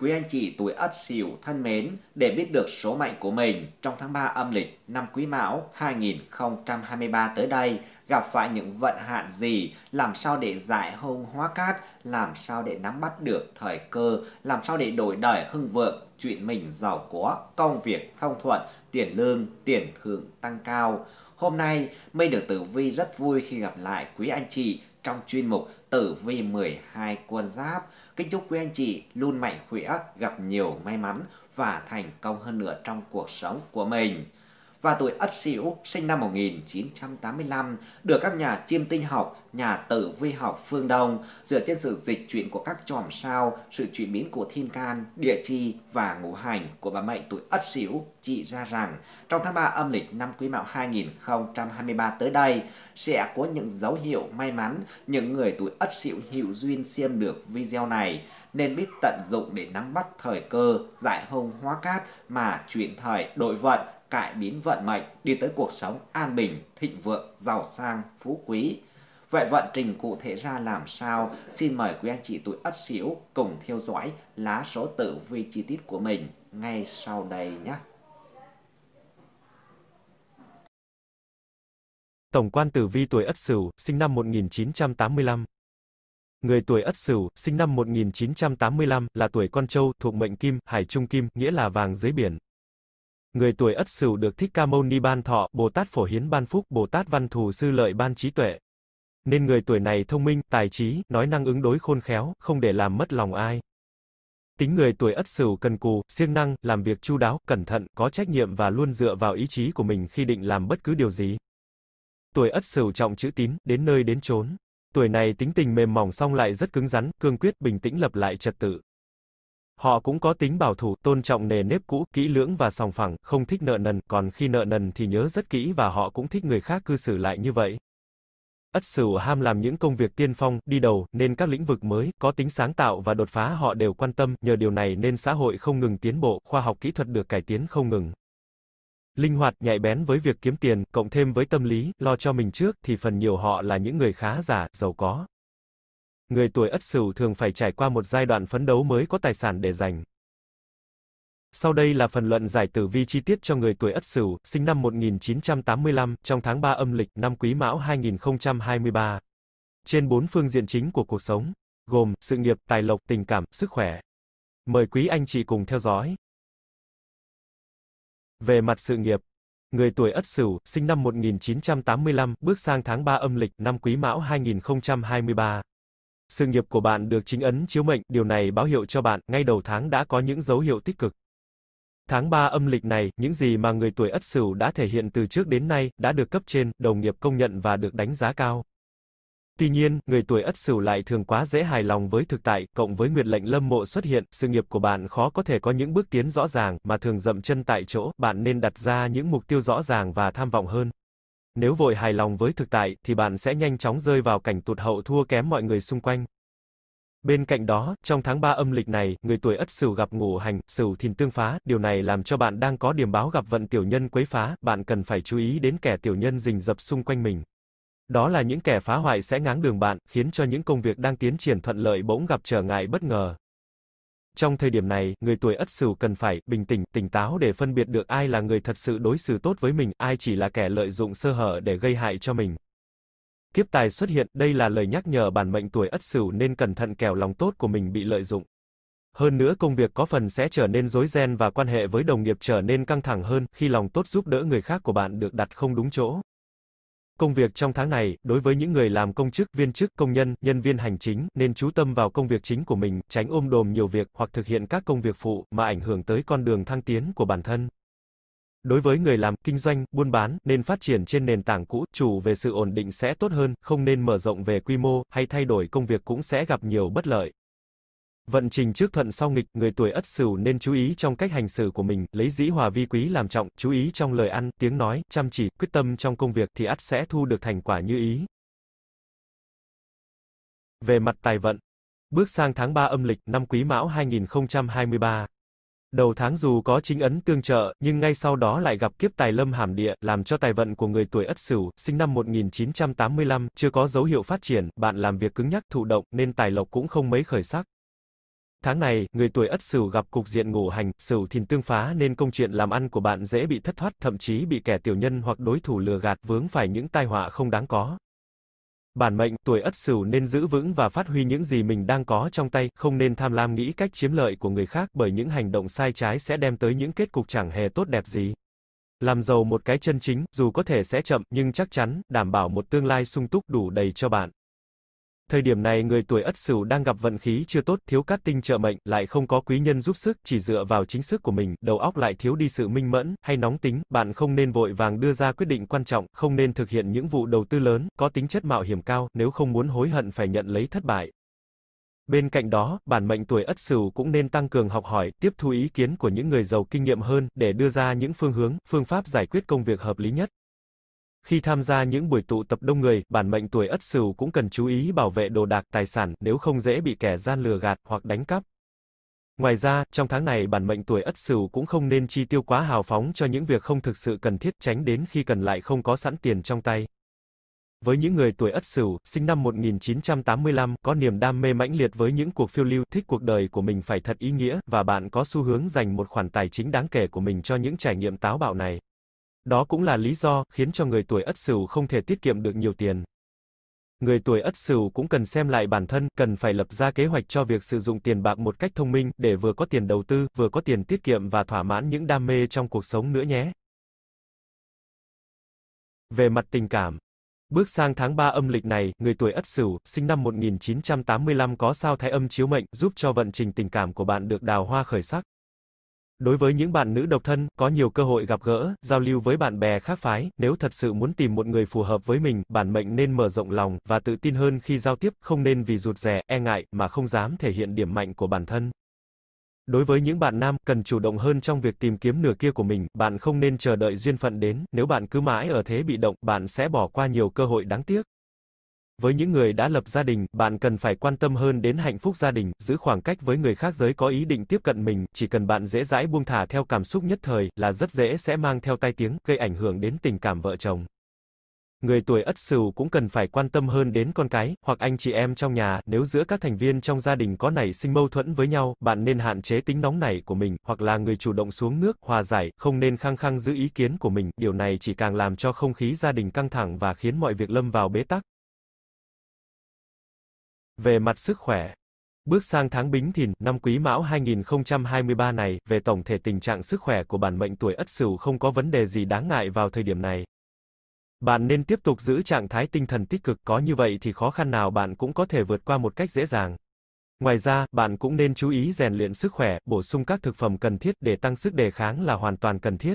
Quý anh chị tuổi Ất Sửu thân mến, để biết được số mệnh của mình trong tháng 3 âm lịch năm Quý Mão 2023 tới đây, gặp phải những vận hạn gì, làm sao để giải hung hóa cát, làm sao để nắm bắt được thời cơ, làm sao để đổi đời hưng vượng, chuyện mình giàu có, công việc thông thuận, tiền lương, tiền thưởng tăng cao. Hôm nay, Mây được Tử Vi rất vui khi gặp lại quý anh chị trong chuyên mục Tử Vi 12 quân giáp. Kính chúc quý anh chị luôn mạnh khỏe, gặp nhiều may mắn và thành công hơn nữa trong cuộc sống của mình. Và tuổi Ất Sửu sinh năm 1985 được các nhà chiêm tinh học, nhà tử vi học phương Đông dựa trên sự dịch chuyển của các chòm sao, sự chuyển biến của thiên can, địa chi và ngũ hành của bà mệnh tuổi Ất Sửu chỉ ra rằng trong tháng 3 âm lịch năm Quý Mão 2023 tới đây sẽ có những dấu hiệu may mắn những người tuổi Ất Sửu hữu duyên xem được video này nên biết tận dụng để nắm bắt thời cơ giải hung hóa cát mà chuyển thời đổi vận cải biến vận mệnh đi tới cuộc sống an bình, thịnh vượng, giàu sang, phú quý. Vậy vận trình cụ thể ra làm sao? Xin mời quý anh chị tuổi Ất Sửu cùng theo dõi lá số tử vi chi tiết của mình ngay sau đây nhé. Tổng quan tử vi tuổi Ất Sửu, sinh năm 1985. Người tuổi Ất Sửu, sinh năm 1985, là tuổi con trâu, thuộc mệnh kim, hải trung kim, nghĩa là vàng dưới biển. Người tuổi Ất Sửu được Thích Ca Mâu Ni ban thọ, Bồ Tát Phổ Hiến ban phúc, Bồ Tát Văn Thù Sư Lợi ban trí tuệ. Nên người tuổi này thông minh, tài trí, nói năng ứng đối khôn khéo, không để làm mất lòng ai. Tính người tuổi Ất Sửu cần cù, siêng năng, làm việc chu đáo, cẩn thận, có trách nhiệm và luôn dựa vào ý chí của mình khi định làm bất cứ điều gì tuổi Ất Sửu trọng chữ tín, đến nơi đến chốn. Tuổi này tính tình mềm mỏng song lại rất cứng rắn, cương quyết bình tĩnh lập lại trật tự. Họ cũng có tính bảo thủ, tôn trọng nề nếp cũ, kỹ lưỡng và sòng phẳng, không thích nợ nần, còn khi nợ nần thì nhớ rất kỹ và họ cũng thích người khác cư xử lại như vậy. Ất Sửu ham làm những công việc tiên phong, đi đầu, nên các lĩnh vực mới, có tính sáng tạo và đột phá họ đều quan tâm, nhờ điều này nên xã hội không ngừng tiến bộ, khoa học kỹ thuật được cải tiến không ngừng linh hoạt, nhạy bén với việc kiếm tiền, cộng thêm với tâm lý, lo cho mình trước, thì phần nhiều họ là những người khá giả, giàu có. Người tuổi ất sửu thường phải trải qua một giai đoạn phấn đấu mới có tài sản để dành. Sau đây là phần luận giải tử vi chi tiết cho người tuổi Ất Sửu, sinh năm 1985, trong tháng 3 âm lịch, năm Quý Mão 2023. Trên bốn phương diện chính của cuộc sống, gồm sự nghiệp, tài lộc, tình cảm, sức khỏe. Mời quý anh chị cùng theo dõi. Về mặt sự nghiệp, người tuổi Ất Sửu, sinh năm 1985, bước sang tháng 3 âm lịch năm Quý Mão 2023. Sự nghiệp của bạn được chính ấn chiếu mệnh, điều này báo hiệu cho bạn ngay đầu tháng đã có những dấu hiệu tích cực. Tháng 3 âm lịch này, những gì mà người tuổi Ất Sửu đã thể hiện từ trước đến nay đã được cấp trên, đồng nghiệp công nhận và được đánh giá cao. Tuy nhiên, người tuổi Ất Sửu lại thường quá dễ hài lòng với thực tại, cộng với nguyệt lệnh Lâm Mộ xuất hiện, sự nghiệp của bạn khó có thể có những bước tiến rõ ràng, mà thường dậm chân tại chỗ, bạn nên đặt ra những mục tiêu rõ ràng và tham vọng hơn. Nếu vội hài lòng với thực tại thì bạn sẽ nhanh chóng rơi vào cảnh tụt hậu thua kém mọi người xung quanh. Bên cạnh đó, trong tháng 3 âm lịch này, người tuổi Ất Sửu gặp ngũ hành, Sửu Thìn tương phá, điều này làm cho bạn đang có điểm báo gặp vận tiểu nhân quấy phá, bạn cần phải chú ý đến kẻ tiểu nhân rình rập xung quanh mình. Đó là những kẻ phá hoại sẽ ngáng đường bạn, khiến cho những công việc đang tiến triển thuận lợi bỗng gặp trở ngại bất ngờ. Trong thời điểm này, người tuổi Ất Sửu cần phải bình tĩnh, tỉnh táo để phân biệt được ai là người thật sự đối xử tốt với mình, ai chỉ là kẻ lợi dụng sơ hở để gây hại cho mình. Kiếp tài xuất hiện, đây là lời nhắc nhở bản mệnh tuổi Ất Sửu nên cẩn thận kẻo lòng tốt của mình bị lợi dụng. Hơn nữa công việc có phần sẽ trở nên rối ren và quan hệ với đồng nghiệp trở nên căng thẳng hơn khi lòng tốt giúp đỡ người khác của bạn được đặt không đúng chỗ. Công việc trong tháng này, đối với những người làm công chức, viên chức, công nhân, nhân viên hành chính, nên chú tâm vào công việc chính của mình, tránh ôm đồm nhiều việc hoặc thực hiện các công việc phụ mà ảnh hưởng tới con đường thăng tiến của bản thân. Đối với người làm kinh doanh, buôn bán nên phát triển trên nền tảng cũ, chủ về sự ổn định sẽ tốt hơn, không nên mở rộng về quy mô hay thay đổi công việc cũng sẽ gặp nhiều bất lợi. Vận trình trước thuận sau nghịch, người tuổi Ất Sửu nên chú ý trong cách hành xử của mình, lấy dĩ hòa vi quý làm trọng, chú ý trong lời ăn, tiếng nói, chăm chỉ, quyết tâm trong công việc thì ắt sẽ thu được thành quả như ý. Về mặt tài vận, bước sang tháng 3 âm lịch năm Quý Mão 2023. Đầu tháng dù có chính ấn tương trợ, nhưng ngay sau đó lại gặp kiếp tài lâm hàm địa, làm cho tài vận của người tuổi Ất Sửu, sinh năm 1985, chưa có dấu hiệu phát triển, bạn làm việc cứng nhắc thụ động nên tài lộc cũng không mấy khởi sắc. Tháng này, người tuổi Ất Sửu gặp cục diện ngũ hành, Sửu Thìn tương phá nên công chuyện làm ăn của bạn dễ bị thất thoát, thậm chí bị kẻ tiểu nhân hoặc đối thủ lừa gạt vướng phải những tai họa không đáng có. Bản mệnh tuổi Ất Sửu nên giữ vững và phát huy những gì mình đang có trong tay, không nên tham lam nghĩ cách chiếm lợi của người khác bởi những hành động sai trái sẽ đem tới những kết cục chẳng hề tốt đẹp gì. Làm giàu một cái chân chính, dù có thể sẽ chậm nhưng chắc chắn đảm bảo một tương lai sung túc đủ đầy cho bạn. Thời điểm này người tuổi Ất Sửu đang gặp vận khí chưa tốt, thiếu cát tinh trợ mệnh, lại không có quý nhân giúp sức, chỉ dựa vào chính sức của mình, đầu óc lại thiếu đi sự minh mẫn hay nóng tính, bạn không nên vội vàng đưa ra quyết định quan trọng, không nên thực hiện những vụ đầu tư lớn có tính chất mạo hiểm cao, nếu không muốn hối hận phải nhận lấy thất bại. Bên cạnh đó, bản mệnh tuổi Ất Sửu cũng nên tăng cường học hỏi, tiếp thu ý kiến của những người giàu kinh nghiệm hơn để đưa ra những phương hướng, phương pháp giải quyết công việc hợp lý nhất. Khi tham gia những buổi tụ tập đông người, bản mệnh tuổi Ất Sửu cũng cần chú ý bảo vệ đồ đạc, tài sản, nếu không dễ bị kẻ gian lừa gạt hoặc đánh cắp. Ngoài ra, trong tháng này bản mệnh tuổi Ất Sửu cũng không nên chi tiêu quá hào phóng cho những việc không thực sự cần thiết, tránh đến khi cần lại không có sẵn tiền trong tay. Với những người tuổi Ất Sửu, sinh năm 1985, có niềm đam mê mãnh liệt với những cuộc phiêu lưu, thích cuộc đời của mình phải thật ý nghĩa và bạn có xu hướng dành một khoản tài chính đáng kể của mình cho những trải nghiệm táo bạo này. Đó cũng là lý do khiến cho người tuổi Ất Sửu không thể tiết kiệm được nhiều tiền. Người tuổi Ất Sửu cũng cần xem lại bản thân, cần phải lập ra kế hoạch cho việc sử dụng tiền bạc một cách thông minh để vừa có tiền đầu tư, vừa có tiền tiết kiệm và thỏa mãn những đam mê trong cuộc sống nữa nhé. Về mặt tình cảm, Bước sang tháng 3 âm lịch này, người tuổi Ất Sửu, sinh năm 1985 có sao Thái âm chiếu mệnh, giúp cho vận trình tình cảm của bạn được đào hoa khởi sắc. Đối với những bạn nữ độc thân, có nhiều cơ hội gặp gỡ, giao lưu với bạn bè khác phái, nếu thật sự muốn tìm một người phù hợp với mình, bản mệnh nên mở rộng lòng và tự tin hơn khi giao tiếp, không nên vì rụt rè, e ngại mà không dám thể hiện điểm mạnh của bản thân. Đối với những bạn nam, cần chủ động hơn trong việc tìm kiếm nửa kia của mình, bạn không nên chờ đợi duyên phận đến, nếu bạn cứ mãi ở thế bị động, bạn sẽ bỏ qua nhiều cơ hội đáng tiếc. Với những người đã lập gia đình, bạn cần phải quan tâm hơn đến hạnh phúc gia đình, giữ khoảng cách với người khác giới có ý định tiếp cận mình, chỉ cần bạn dễ dãi buông thả theo cảm xúc nhất thời, là rất dễ sẽ mang theo tai tiếng, gây ảnh hưởng đến tình cảm vợ chồng. Người tuổi Ất Sửu cũng cần phải quan tâm hơn đến con cái hoặc anh chị em trong nhà, nếu giữa các thành viên trong gia đình có nảy sinh mâu thuẫn với nhau, bạn nên hạn chế tính nóng nảy của mình, hoặc là người chủ động xuống nước, hòa giải, không nên khăng khăng giữ ý kiến của mình, điều này chỉ càng làm cho không khí gia đình căng thẳng và khiến mọi việc lâm vào bế tắc. Về mặt sức khỏe, bước sang tháng Bính Thìn, năm Quý Mão 2023 này, về tổng thể tình trạng sức khỏe của bản mệnh tuổi Ất Sửu không có vấn đề gì đáng ngại vào thời điểm này. Bạn nên tiếp tục giữ trạng thái tinh thần tích cực, có như vậy thì khó khăn nào bạn cũng có thể vượt qua một cách dễ dàng. Ngoài ra, bạn cũng nên chú ý rèn luyện sức khỏe, bổ sung các thực phẩm cần thiết để tăng sức đề kháng là hoàn toàn cần thiết.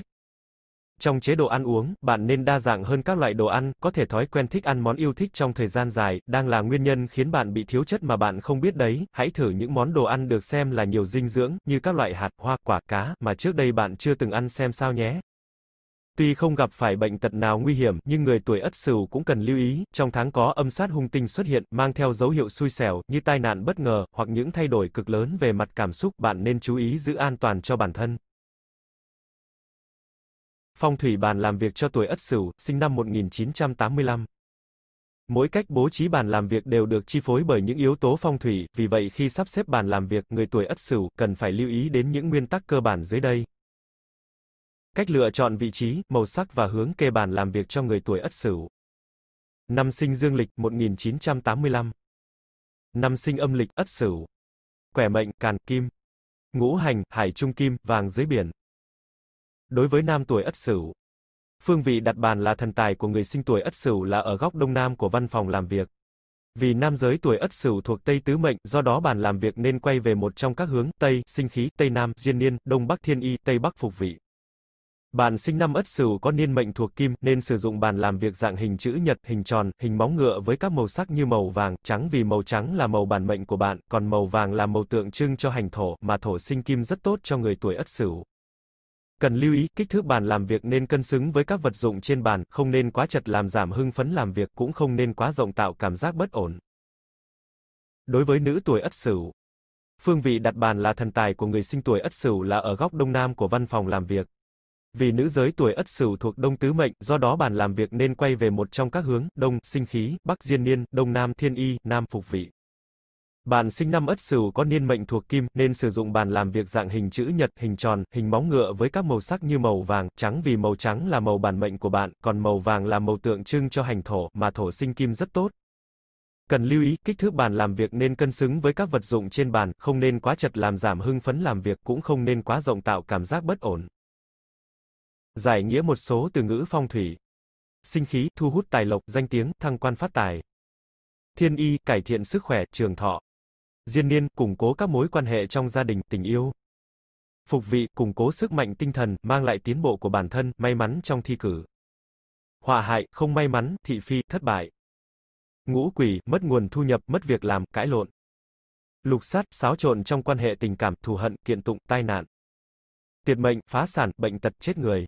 Trong chế độ ăn uống, bạn nên đa dạng hơn các loại đồ ăn, có thể thói quen thích ăn món yêu thích trong thời gian dài, đang là nguyên nhân khiến bạn bị thiếu chất mà bạn không biết đấy. Hãy thử những món đồ ăn được xem là nhiều dinh dưỡng, như các loại hạt, hoa, quả, cá, mà trước đây bạn chưa từng ăn xem sao nhé. Tuy không gặp phải bệnh tật nào nguy hiểm, nhưng người tuổi Ất Sửu cũng cần lưu ý, trong tháng có âm sát hung tinh xuất hiện, mang theo dấu hiệu xui xẻo như tai nạn bất ngờ hoặc những thay đổi cực lớn về mặt cảm xúc, bạn nên chú ý giữ an toàn cho bản thân. Phong thủy bàn làm việc cho tuổi Ất Sửu, sinh năm 1985. Mỗi cách bố trí bàn làm việc đều được chi phối bởi những yếu tố phong thủy, vì vậy khi sắp xếp bàn làm việc, người tuổi Ất Sửu cần phải lưu ý đến những nguyên tắc cơ bản dưới đây. Cách lựa chọn vị trí, màu sắc và hướng kê bàn làm việc cho người tuổi Ất Sửu. Năm sinh dương lịch 1985. Năm sinh âm lịch Ất Sửu. Quẻ mệnh Càn Kim. Ngũ hành Hải Trung Kim, vàng dưới biển. Đối với nam tuổi Ất Sửu, phương vị đặt bàn là thần tài của người sinh tuổi Ất Sửu là ở góc đông nam của văn phòng làm việc. Vì nam giới tuổi Ất Sửu thuộc Tây tứ mệnh, do đó bàn làm việc nên quay về một trong các hướng Tây, sinh khí, Tây Nam, Diên niên, Đông Bắc Thiên Y, Tây Bắc phục vị. Bạn sinh năm Ất Sửu có niên mệnh thuộc Kim nên sử dụng bàn làm việc dạng hình chữ nhật, hình tròn, hình móng ngựa với các màu sắc như màu vàng, trắng vì màu trắng là màu bản mệnh của bạn, còn màu vàng là màu tượng trưng cho hành thổ, mà thổ sinh kim rất tốt cho người tuổi Ất Sửu. Cần lưu ý, kích thước bàn làm việc nên cân xứng với các vật dụng trên bàn, không nên quá chật làm giảm hưng phấn làm việc, cũng không nên quá rộng tạo cảm giác bất ổn. Đối với nữ tuổi Ất Sửu, phương vị đặt bàn là thần tài của người sinh tuổi Ất Sửu là ở góc đông nam của văn phòng làm việc. Vì nữ giới tuổi Ất Sửu thuộc Đông tứ mệnh, do đó bàn làm việc nên quay về một trong các hướng: Đông, sinh khí, Bắc, diên niên, Đông nam, thiên y, Nam phục vị. Bàn sinh năm Ất Sửu có niên mệnh thuộc kim nên sử dụng bàn làm việc dạng hình chữ nhật, hình tròn, hình móng ngựa với các màu sắc như màu vàng, trắng vì màu trắng là màu bản mệnh của bạn, còn màu vàng là màu tượng trưng cho hành thổ mà thổ sinh kim rất tốt. Cần lưu ý, kích thước bàn làm việc nên cân xứng với các vật dụng trên bàn, không nên quá chật làm giảm hưng phấn làm việc, cũng không nên quá rộng tạo cảm giác bất ổn. Giải nghĩa một số từ ngữ phong thủy. Sinh khí, thu hút tài lộc, danh tiếng, thăng quan phát tài. Thiên y, cải thiện sức khỏe, trường thọ diên niên, củng cố các mối quan hệ trong gia đình, tình yêu. Phục vị, củng cố sức mạnh tinh thần, mang lại tiến bộ của bản thân, may mắn trong thi cử. Họa hại, không may mắn, thị phi, thất bại. Ngũ quỷ, mất nguồn thu nhập, mất việc làm, cãi lộn. Lục sát, xáo trộn trong quan hệ tình cảm, thù hận, kiện tụng, tai nạn. Tiệt mệnh, phá sản, bệnh tật, chết người.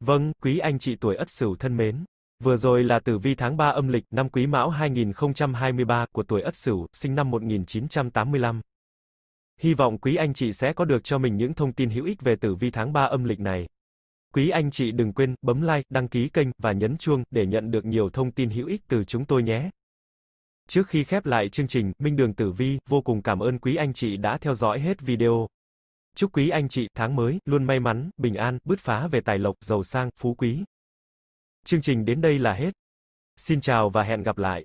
Vâng, quý anh chị tuổi Ất Sửu thân mến. Vừa rồi là tử vi tháng 3 âm lịch, năm Quý Mão 2023 của tuổi Ất Sửu, sinh năm 1985. Hy vọng quý anh chị sẽ có được cho mình những thông tin hữu ích về tử vi tháng 3 âm lịch này. Quý anh chị đừng quên bấm like, đăng ký kênh và nhấn chuông để nhận được nhiều thông tin hữu ích từ chúng tôi nhé. Trước khi khép lại chương trình, Minh Đường Tử Vi vô cùng cảm ơn quý anh chị đã theo dõi hết video. Chúc quý anh chị tháng mới luôn may mắn, bình an, bứt phá về tài lộc, giàu sang, phú quý. Chương trình đến đây là hết. Xin chào và hẹn gặp lại.